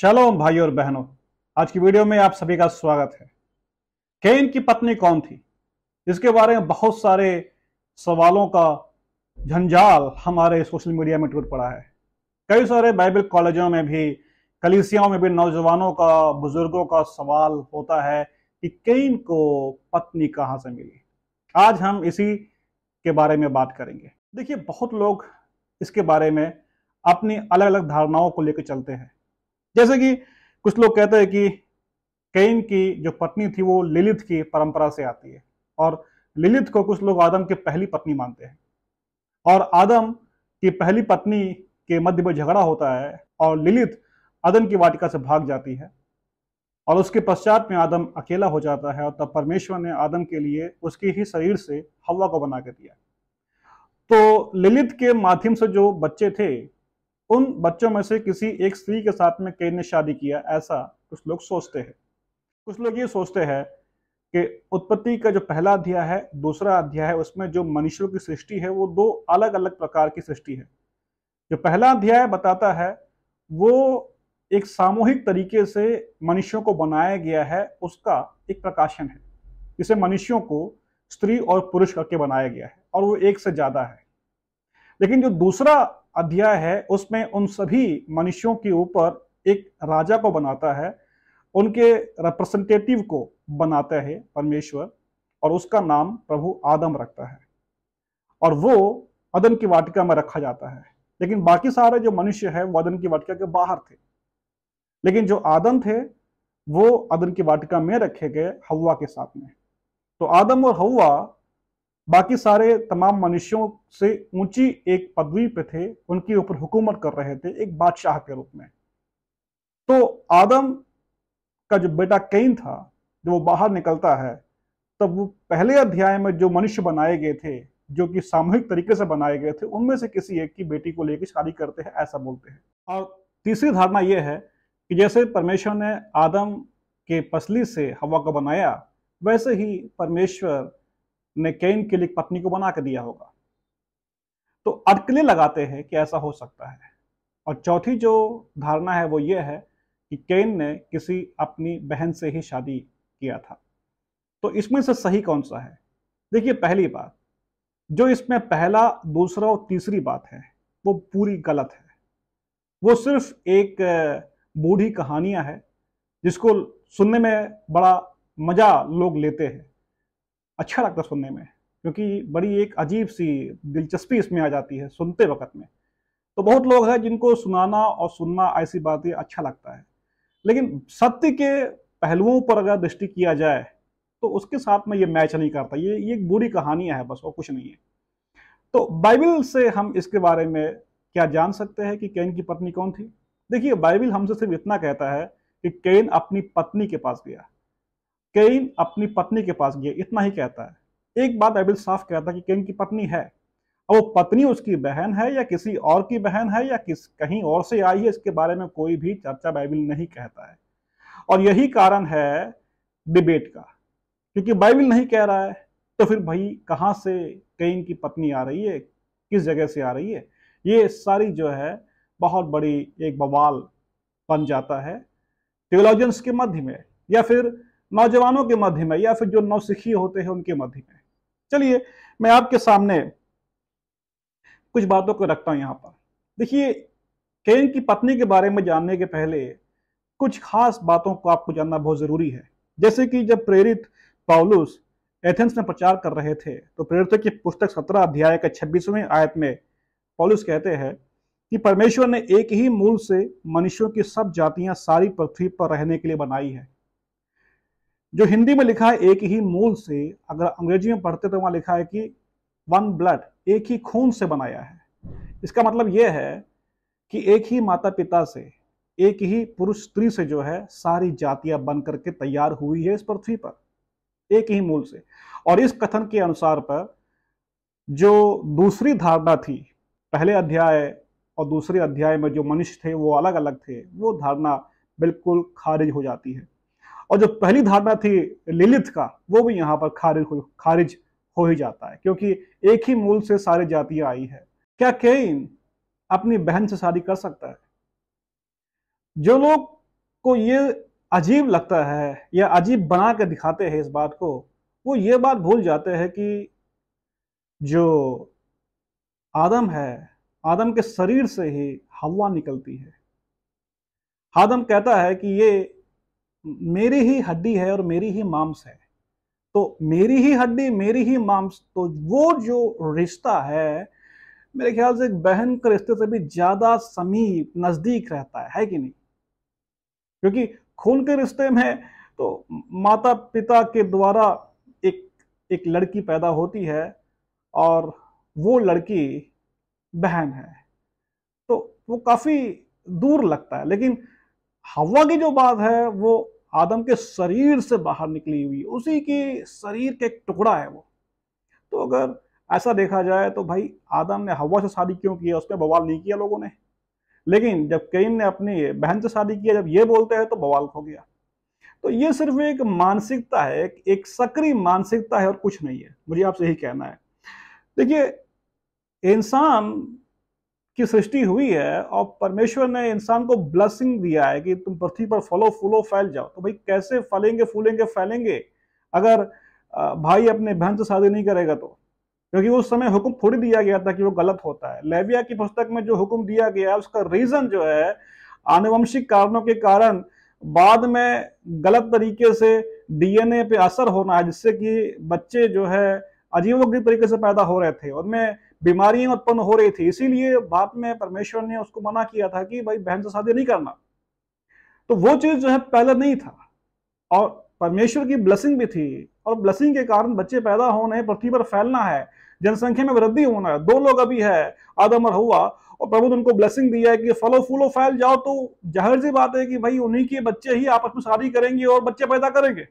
शलोम भाई और बहनों आज की वीडियो में आप सभी का स्वागत है केन की पत्नी कौन थी इसके बारे में बहुत सारे सवालों का झंझाल हमारे सोशल मीडिया में टूट पड़ा है कई सारे बाइबल कॉलेजों में भी कलिसियाओं में भी नौजवानों का बुजुर्गों का सवाल होता है कि केन को पत्नी कहाँ से मिली आज हम इसी के बारे में बात करेंगे देखिए बहुत लोग इसके बारे में अपनी अलग अलग धारणाओं को लेकर चलते हैं जैसे कि कुछ लोग कहते हैं कि कैन की जो पत्नी थी वो लिलित की परंपरा से आती है और ललित को कुछ लोग आदम की पहली पत्नी मानते हैं और आदम की पहली पत्नी के मध्य में झगड़ा होता है और लिलित आदम की वाटिका से भाग जाती है और उसके पश्चात में आदम अकेला हो जाता है और तब परमेश्वर ने आदम के लिए उसके ही शरीर से हवा को बना के दिया तो ललित के माध्यम से जो बच्चे थे उन बच्चों में से किसी एक स्त्री के साथ में कई ने शादी किया ऐसा कुछ लोग सोचते हैं कुछ लोग ये सोचते हैं कि उत्पत्ति का जो पहला अध्याय है दूसरा अध्याय है उसमें जो मनुष्यों की सृष्टि है वो दो अलग अलग प्रकार की सृष्टि है जो पहला अध्याय बताता है वो एक सामूहिक तरीके से मनुष्यों को बनाया गया है उसका एक प्रकाशन है जिसे मनुष्यों को स्त्री और पुरुष करके बनाया गया है और वो एक से ज्यादा है लेकिन जो दूसरा अध्याय है उसमें उन सभी मनुष्यों के ऊपर एक राजा को बनाता है उनके रिप्रेजेंटेटिव को बनाता है परमेश्वर और उसका नाम प्रभु आदम रखता है और वो अदन की वाटिका में रखा जाता है लेकिन बाकी सारे जो मनुष्य है वो अदन की वाटिका के बाहर थे लेकिन जो आदम थे वो अदन की वाटिका में रखे गए हवा के साथ में तो आदम और हवा बाकी सारे तमाम मनुष्यों से ऊंची एक पदवी पे थे उनके ऊपर हुकूमत कर रहे थे एक बादशाह के रूप में तो आदम का जो बेटा कैन था जब वो बाहर निकलता है तब वो पहले अध्याय में जो मनुष्य बनाए गए थे जो कि सामूहिक तरीके से बनाए गए थे उनमें से किसी एक की बेटी को लेकर शादी करते हैं ऐसा बोलते हैं और तीसरी धारणा यह है कि जैसे परमेश्वर ने आदम के पसली से हवा को बनाया वैसे ही परमेश्वर ने कैन के लिए पत्नी को बना के दिया होगा तो अटकले लगाते हैं कि ऐसा हो सकता है और चौथी जो धारणा है वो ये है कि केन ने किसी अपनी बहन से ही शादी किया था तो इसमें से सही कौन सा है देखिए पहली बात जो इसमें पहला दूसरा और तीसरी बात है वो पूरी गलत है वो सिर्फ एक बूढ़ी कहानियां है जिसको सुनने में बड़ा मज़ा लोग लेते हैं अच्छा लगता सुनने में क्योंकि बड़ी एक अजीब सी दिलचस्पी इसमें आ जाती है सुनते वक्त में तो बहुत लोग हैं जिनको सुनाना और सुनना ऐसी बातें अच्छा लगता है लेकिन सत्य के पहलुओं पर अगर दृष्टि किया जाए तो उसके साथ में ये मैच नहीं करता ये ये एक बुरी कहानियाँ है बस और कुछ नहीं है तो बाइबिल से हम इसके बारे में क्या जान सकते हैं कि कैन की पत्नी कौन थी देखिए बाइबिल हमसे सिर्फ इतना कहता है कि कैन अपनी पत्नी के पास गया कैन अपनी पत्नी के पास गया इतना ही कहता है एक बात एबिल साफ कहता है कि कैन की पत्नी है अब वो पत्नी उसकी बहन है या किसी और की बहन है या किस कहीं और से आई है इसके बारे में कोई भी चर्चा बाइबिल नहीं कहता है और यही कारण है डिबेट का क्योंकि बाइबिल नहीं कह रहा है तो फिर भाई कहाँ से कैन की पत्नी आ रही है किस जगह से आ रही है ये सारी जो है बहुत बड़ी एक बवाल बन जाता है टेलोजियंस के मध्य में या फिर नौजवानों के मध्य में या फिर जो नौसिखी होते हैं उनके मध्य में चलिए मैं आपके सामने कुछ बातों को रखता हूँ यहाँ पर देखिए केन की पत्नी के बारे में जानने के पहले कुछ खास बातों को आपको जानना बहुत ज़रूरी है जैसे कि जब प्रेरित पाउलुस एथेंस में प्रचार कर रहे थे तो प्रेरित की पुस्तक सत्रह अध्याय के छब्बीसवें आयत में पॉलुस कहते हैं कि परमेश्वर ने एक ही मूल से मनुष्यों की सब जातियां सारी पृथ्वी पर रहने के लिए बनाई है जो हिंदी में लिखा है एक ही मूल से अगर अंग्रेजी में पढ़ते तो वहां लिखा है कि वन ब्लड एक ही खून से बनाया है इसका मतलब यह है कि एक ही माता पिता से एक ही पुरुष स्त्री से जो है सारी जातियां बन करके तैयार हुई है इस पृथ्वी पर एक ही मूल से और इस कथन के अनुसार पर जो दूसरी धारणा थी पहले अध्याय और दूसरे अध्याय में जो मनुष्य थे वो अलग अलग थे वो धारणा बिल्कुल खारिज हो जाती है और जो पहली धारणा थी लिलित का वो भी यहाँ पर खारिज हो खारिज हो ही जाता है क्योंकि एक ही मूल से सारी जातियां आई है क्या केन अपनी बहन से शादी कर सकता है जो लोग को ये अजीब लगता है या अजीब बना के दिखाते हैं इस बात को वो ये बात भूल जाते हैं कि जो आदम है आदम के शरीर से ही हवा निकलती है आदम कहता है कि ये मेरी ही हड्डी है और मेरी ही मांस है तो मेरी ही हड्डी मेरी ही मांस तो वो जो रिश्ता है मेरे ख्याल से एक बहन के रिश्ते से भी ज़्यादा समीप नज़दीक रहता है है कि नहीं क्योंकि खून के रिश्ते में तो माता पिता के द्वारा एक एक लड़की पैदा होती है और वो लड़की बहन है तो वो काफ़ी दूर लगता है लेकिन हवा की जो बात है वो आदम के शरीर से बाहर निकली हुई उसी की शरीर के एक टुकड़ा है वो तो अगर ऐसा देखा जाए तो भाई आदम ने हवा से शादी क्यों की उस पर बवाल नहीं किया लोगों ने लेकिन जब कईन ने अपनी बहन से शादी किया जब ये बोलते हैं तो बवाल हो गया तो ये सिर्फ एक मानसिकता है एक सक्रिय मानसिकता है और कुछ नहीं है मुझे आपसे यही कहना है देखिए इंसान की सृष्टि हुई है और परमेश्वर ने इंसान को ब्लसिंग दिया है कि तुम पृथ्वी पर फलो फूलो फैल जाओ तो भाई कैसे फलेंगे फूलेंगे फैलेंगे अगर भाई अपने बहन से शादी नहीं करेगा तो क्योंकि उस समय हुक्म थोड़ी दिया गया था कि वो गलत होता है लेविया की पुस्तक में जो हुक्म दिया गया है उसका रीजन जो है आनुवंशिक कारणों के कारण बाद में गलत तरीके से डीएनए पे असर होना है जिससे कि बच्चे जो है अजीबोगरीब तरीके से पैदा हो रहे थे उनमें बीमारियां उत्पन्न हो रही थी इसीलिए बाद में परमेश्वर ने उसको मना किया था कि भाई बहन से शादी नहीं करना तो वो चीज जो है पहले नहीं था और परमेश्वर की ब्लसिंग भी थी और ब्लसिंग के कारण बच्चे पैदा होने पृथ्वी पर फैलना है जनसंख्या में वृद्धि होना है दो लोग अभी है आदम और हुआ और प्रभु ने उनको ब्लसिंग दिया है कि फलो फूलो फैल जाओ तो जाहिर सी बात है कि भाई उन्हीं के बच्चे ही आपस में शादी करेंगे और बच्चे पैदा करेंगे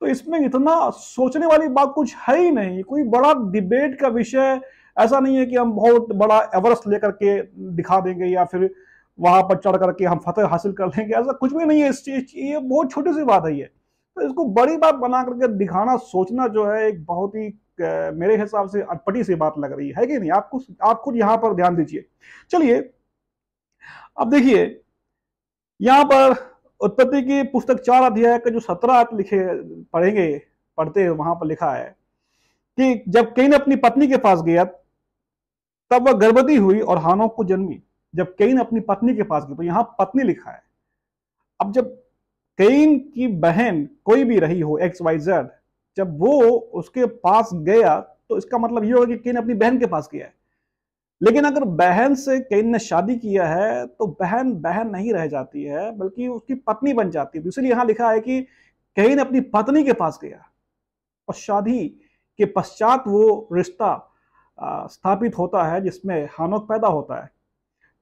तो इसमें इतना सोचने वाली बात कुछ है ही नहीं कोई बड़ा डिबेट का विषय ऐसा नहीं है कि हम बहुत बड़ा एवरेस्ट लेकर के दिखा देंगे या फिर वहां पर चढ़ करके हम फतेह हासिल कर लेंगे ऐसा कुछ भी नहीं है इस चीज ये बहुत छोटी सी बात है ये तो इसको बड़ी बात बना करके दिखाना सोचना जो है एक बहुत ही मेरे हिसाब से अटपटी सी बात लग रही है कि नहीं आप कुछ आप खुद यहाँ पर ध्यान दीजिए चलिए अब देखिए यहाँ पर उत्पत्ति की पुस्तक चार अध्याय के जो सत्रह लिखे पढ़ेंगे पढ़ते वहां पर लिखा है कि जब कैन अपनी पत्नी के पास गया तब वह गर्भवती हुई और हानोक को जन्मी जब कैन अपनी पत्नी के पास गया तो यहां पत्नी लिखा है अब जब कैन की बहन कोई भी रही हो एक्स वाई जेड जब वो उसके पास गया तो इसका मतलब ये होगा कि कैन अपनी बहन के पास गया है लेकिन अगर बहन से कैन ने शादी किया है तो बहन बहन नहीं रह जाती है बल्कि उसकी पत्नी बन जाती है दूसरी तो यहां लिखा है कि कैन अपनी पत्नी के पास गया और शादी के पश्चात वो रिश्ता स्थापित होता है जिसमें हानोक पैदा होता है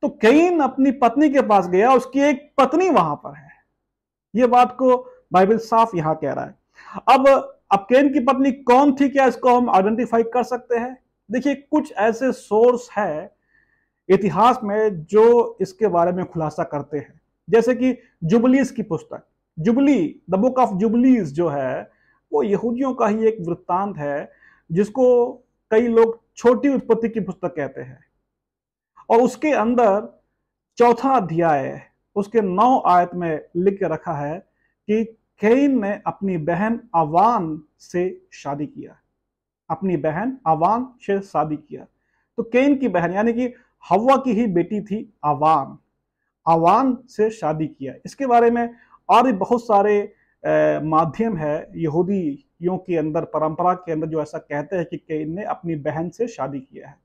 तो कैन अपनी पत्नी के पास गया उसकी एक पत्नी वहां पर है ये बात को बाइबल साफ यहां कह रहा है अब अब कैन की पत्नी कौन थी क्या इसको हम आइडेंटिफाई कर सकते हैं देखिए कुछ ऐसे सोर्स है इतिहास में जो इसके बारे में खुलासा करते हैं जैसे कि जुबलीस की पुस्तक Jubilee the book of Jubilees जो है वो यहूदियों का ही एक वृत्तांत है जिसको कई लोग छोटी उत्पत्ति की पुस्तक कहते हैं और उसके अंदर चौथा अध्याय उसके नौ आयत में लिख के रखा है कि केन ने अपनी बहन आवान से शादी किया अपनी बहन आवान से शादी किया तो केन की बहन यानी कि हवा की ही बेटी थी आवान आवान से शादी किया इसके बारे में और भी बहुत सारे माध्यम है यहूदियों के अंदर परंपरा के अंदर जो ऐसा कहते हैं कि कैन ने अपनी बहन से शादी किया है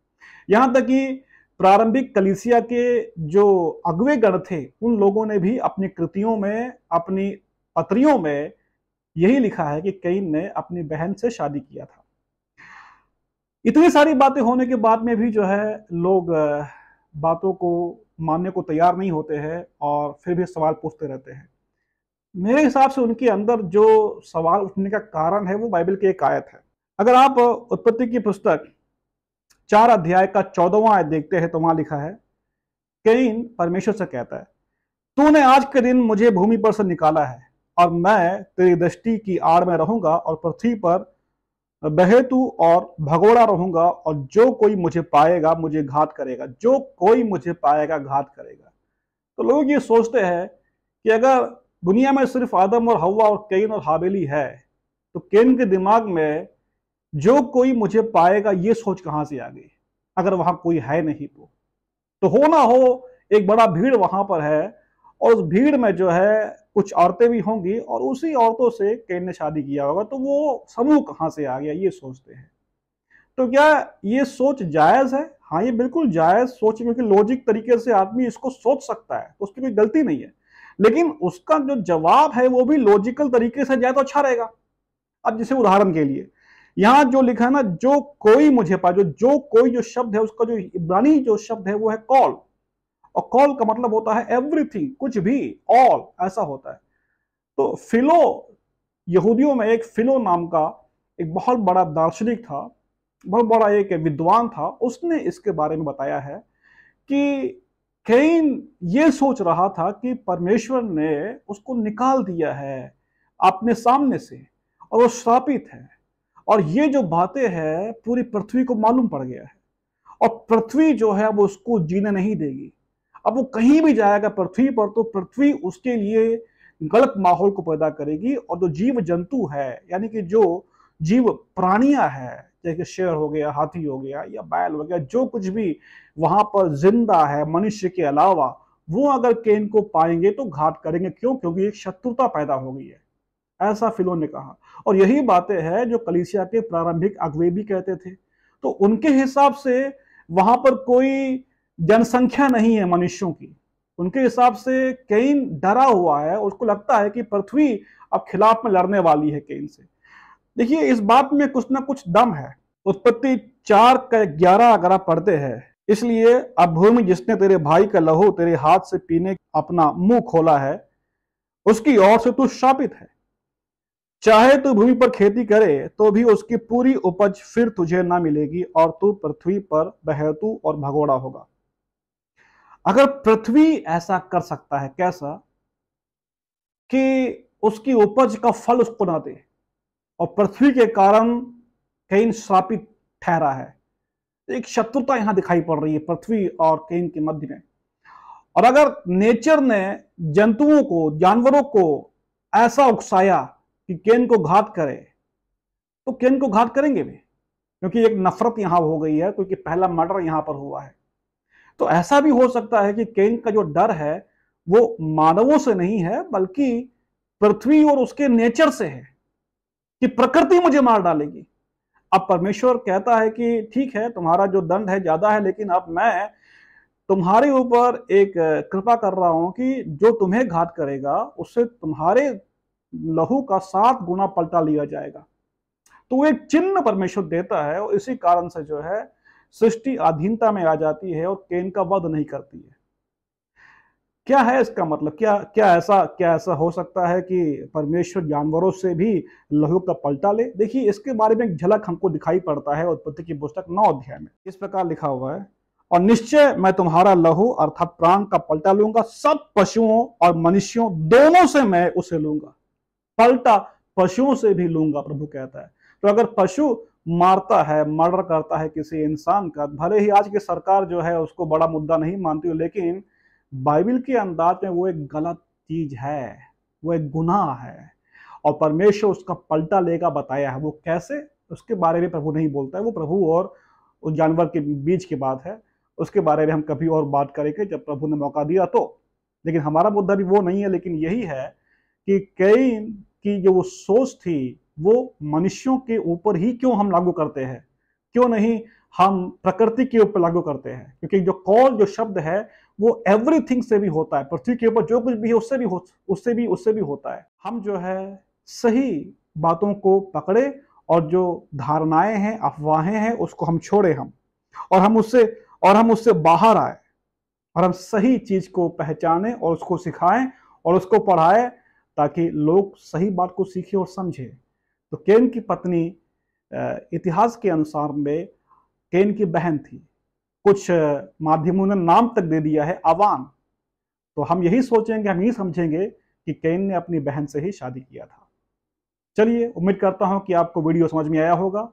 यहाँ तक कि प्रारंभिक कलिसिया के जो अगवे गण थे उन लोगों ने भी अपनी कृतियों में अपनी पत्रियों में यही लिखा है कि कैन ने अपनी बहन से शादी किया था इतनी सारी बातें होने के बाद में भी जो है लोग बातों को मानने को तैयार नहीं होते हैं और फिर भी सवाल पूछते रहते हैं मेरे हिसाब से उनके अंदर जो सवाल उठने का कारण है वो बाइबल की एक आयत है अगर आप उत्पत्ति की पुस्तक चार अध्याय का चौदहवा आयत देखते हैं तो वहां लिखा है कैन परमेश्वर से कहता है तूने आज के दिन मुझे भूमि पर से निकाला है और मैं तेरी दृष्टि की आड़ में रहूंगा और पृथ्वी पर बहेतु और भगोड़ा रहूंगा और जो कोई मुझे पाएगा मुझे घात करेगा जो कोई मुझे पाएगा घात करेगा तो लोग ये सोचते हैं कि अगर दुनिया में सिर्फ आदम और हवा और केन और हाबेली है तो केन के दिमाग में जो कोई मुझे पाएगा ये सोच कहाँ से आ गई अगर वहां कोई है नहीं तो तो हो ना हो एक बड़ा भीड़ वहां पर है और उस भीड़ में जो है कुछ औरतें भी होंगी और उसी औरतों से केन ने शादी किया होगा तो वो समूह कहाँ से आ गया ये सोचते हैं तो क्या ये सोच जायज है हाँ ये बिल्कुल जायज सोच क्योंकि लॉजिक तरीके से आदमी इसको सोच सकता है तो उसकी कोई गलती नहीं है लेकिन उसका जो जवाब है वो भी लॉजिकल तरीके से जाए तो अच्छा रहेगा अब जैसे उदाहरण के लिए यहां जो लिखा है ना जो कोई मुझे पा जो जो कोई जो शब्द है उसका जो इब्रानी जो शब्द है वो है कॉल और कॉल का मतलब होता है एवरीथिंग कुछ भी ऑल ऐसा होता है तो फिलो यहूदियों में एक फिलो नाम का एक बहुत बड़ा दार्शनिक था बहुत बड़ा एक विद्वान था उसने इसके बारे में बताया है कि कैन ये सोच रहा था कि परमेश्वर ने उसको निकाल दिया है अपने सामने से और वो श्रापित है और ये जो बातें हैं पूरी पृथ्वी को मालूम पड़ गया है और पृथ्वी जो है वो उसको जीने नहीं देगी अब वो कहीं भी जाएगा पृथ्वी पर तो पृथ्वी उसके लिए गलत माहौल को पैदा करेगी और जो जीव जंतु है यानी कि जो जीव प्राणियां है जैसे शेर हो गया हाथी हो गया या बैल हो गया जो कुछ भी वहां पर जिंदा है मनुष्य के अलावा वो अगर केन को पाएंगे तो घात करेंगे क्यों क्योंकि एक शत्रुता पैदा हो गई है ऐसा फिलो ने कहा और यही बातें हैं जो कलिसिया के प्रारंभिक अगवे भी कहते थे तो उनके हिसाब से वहां पर कोई जनसंख्या नहीं है मनुष्यों की उनके हिसाब से केन डरा हुआ है उसको लगता है कि पृथ्वी अब खिलाफ में लड़ने वाली है केन से देखिए इस बात में कुछ ना कुछ दम है उत्पत्ति चार का ग्यारह अगर आप पढ़ते हैं इसलिए अब भूमि जिसने तेरे भाई का लहू तेरे हाथ से पीने अपना मुंह खोला है उसकी ओर से तू शापित है चाहे तू भूमि पर खेती करे तो भी उसकी पूरी उपज फिर तुझे ना मिलेगी और तू पृथ्वी पर बहेतु और भगोड़ा होगा अगर पृथ्वी ऐसा कर सकता है कैसा कि उसकी उपज का फल उसको ना दे और पृथ्वी के कारण कई श्रापित ठहरा है एक शत्रुता यहां दिखाई पड़ रही है पृथ्वी और केन के मध्य में और अगर नेचर ने जंतुओं को जानवरों को ऐसा उकसाया कि केन को घात करे तो केन को घात करेंगे भी क्योंकि एक नफरत यहां हो गई है क्योंकि पहला मर्डर यहां पर हुआ है तो ऐसा भी हो सकता है कि केन का जो डर है वो मानवों से नहीं है बल्कि पृथ्वी और उसके नेचर से है कि प्रकृति मुझे मार डालेगी अब परमेश्वर कहता है कि ठीक है तुम्हारा जो दंड है ज्यादा है लेकिन अब मैं तुम्हारे ऊपर एक कृपा कर रहा हूं कि जो तुम्हें घात करेगा उससे तुम्हारे लहू का सात गुना पलटा लिया जाएगा तो एक चिन्ह परमेश्वर देता है और इसी कारण से जो है सृष्टि अधीनता में आ जाती है और केन का वध नहीं करती है क्या है इसका मतलब क्या क्या ऐसा क्या ऐसा हो सकता है कि परमेश्वर जानवरों से भी लहू का पलटा ले देखिए इसके बारे में एक झलक हमको दिखाई पड़ता है उत्पत्ति की पुस्तक नौ अध्याय में इस प्रकार लिखा हुआ है और निश्चय मैं तुम्हारा लहू अर्थात प्राण का पलटा लूंगा सब पशुओं और मनुष्यों दोनों से मैं उसे लूंगा पलटा पशुओं से भी लूंगा प्रभु कहता है तो अगर पशु मारता है मर्डर करता है किसी इंसान का भले ही आज की सरकार जो है उसको बड़ा मुद्दा नहीं मानती हो लेकिन बाइबल के अंदाज में वो एक गलत चीज है वो एक गुनाह है और परमेश्वर उसका पलटा लेगा बताया है वो कैसे उसके बारे में प्रभु नहीं बोलता है वो प्रभु और उस जानवर के बीच की बात है उसके बारे में हम कभी और बात करेंगे जब प्रभु ने मौका दिया तो लेकिन हमारा मुद्दा भी वो नहीं है लेकिन यही है कि कई की जो वो सोच थी वो मनुष्यों के ऊपर ही क्यों हम लागू करते हैं क्यों नहीं हम प्रकृति के ऊपर लागू करते हैं क्योंकि जो कॉल जो शब्द है वो एवरीथिंग से भी होता है पृथ्वी के ऊपर जो कुछ भी है उससे भी उससे भी उससे भी होता है हम जो है सही बातों को पकड़े और जो धारणाएं हैं अफवाहें हैं उसको हम छोड़े हम और हम उससे और हम उससे बाहर आए और हम सही चीज को पहचाने और उसको सिखाएं और उसको पढ़ाए ताकि लोग सही बात को सीखे और समझे तो केन की पत्नी इतिहास के अनुसार में केन की बहन थी कुछ माध्यमों ने नाम तक दे दिया है अवान तो हम यही सोचेंगे हम यही समझेंगे कि केन ने अपनी बहन से ही शादी किया था चलिए उम्मीद करता हूं कि आपको वीडियो समझ में आया होगा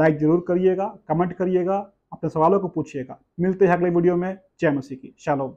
लाइक जरूर करिएगा कमेंट करिएगा अपने सवालों को पूछिएगा मिलते हैं अगले वीडियो में जय मसीह की शालोम